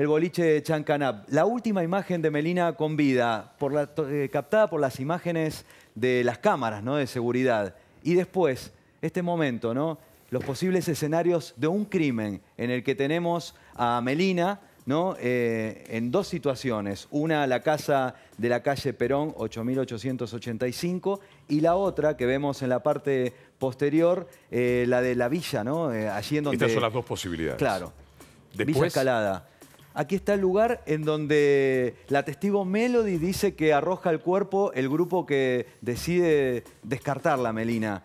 el boliche de Chancanap. La última imagen de Melina con vida, eh, captada por las imágenes de las cámaras ¿no? de seguridad. Y después, este momento, ¿no? los posibles escenarios de un crimen en el que tenemos a Melina ¿no? Eh, en dos situaciones. Una, la casa de la calle Perón, 8885, y la otra que vemos en la parte posterior, eh, la de la villa, ¿no? allí donde... Estas son las dos posibilidades. Claro. Después, villa Escalada. Aquí está el lugar en donde la testigo Melody dice que arroja el cuerpo el grupo que decide descartar la melina.